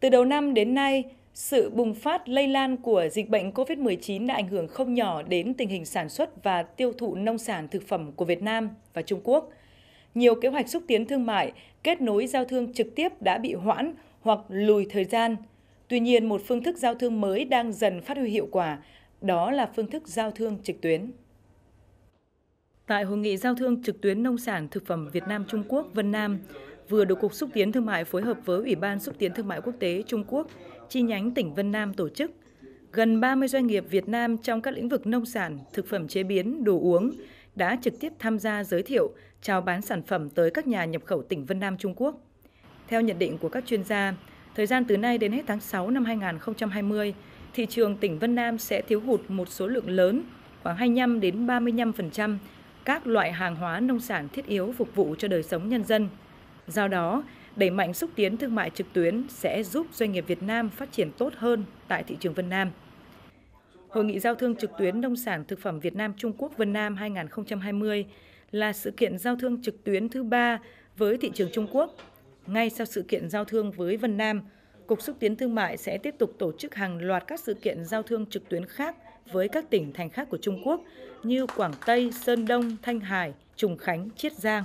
Từ đầu năm đến nay, sự bùng phát lây lan của dịch bệnh COVID-19 đã ảnh hưởng không nhỏ đến tình hình sản xuất và tiêu thụ nông sản thực phẩm của Việt Nam và Trung Quốc. Nhiều kế hoạch xúc tiến thương mại, kết nối giao thương trực tiếp đã bị hoãn hoặc lùi thời gian. Tuy nhiên, một phương thức giao thương mới đang dần phát huy hiệu quả, đó là phương thức giao thương trực tuyến. Tại hội nghị giao thương trực tuyến nông sản thực phẩm Việt Nam Trung Quốc Vân Nam, vừa được Cục Xúc tiến Thương mại phối hợp với Ủy ban Xúc tiến Thương mại Quốc tế Trung Quốc, chi nhánh tỉnh Vân Nam tổ chức. Gần 30 doanh nghiệp Việt Nam trong các lĩnh vực nông sản, thực phẩm chế biến, đồ uống đã trực tiếp tham gia giới thiệu, chào bán sản phẩm tới các nhà nhập khẩu tỉnh Vân Nam Trung Quốc. Theo nhận định của các chuyên gia, thời gian từ nay đến hết tháng 6 năm 2020, thị trường tỉnh Vân Nam sẽ thiếu hụt một số lượng lớn, khoảng 25 đến 35% các loại hàng hóa nông sản thiết yếu phục vụ cho đời sống nhân dân. Do đó, đẩy mạnh xúc tiến thương mại trực tuyến sẽ giúp doanh nghiệp Việt Nam phát triển tốt hơn tại thị trường Vân Nam. Hội nghị giao thương trực tuyến nông sản thực phẩm Việt Nam Trung Quốc Vân Nam 2020 là sự kiện giao thương trực tuyến thứ ba với thị trường Trung Quốc. Ngay sau sự kiện giao thương với Vân Nam, Cục xúc tiến thương mại sẽ tiếp tục tổ chức hàng loạt các sự kiện giao thương trực tuyến khác với các tỉnh thành khác của Trung Quốc như Quảng Tây, Sơn Đông, Thanh Hải, Trùng Khánh, Chiết Giang.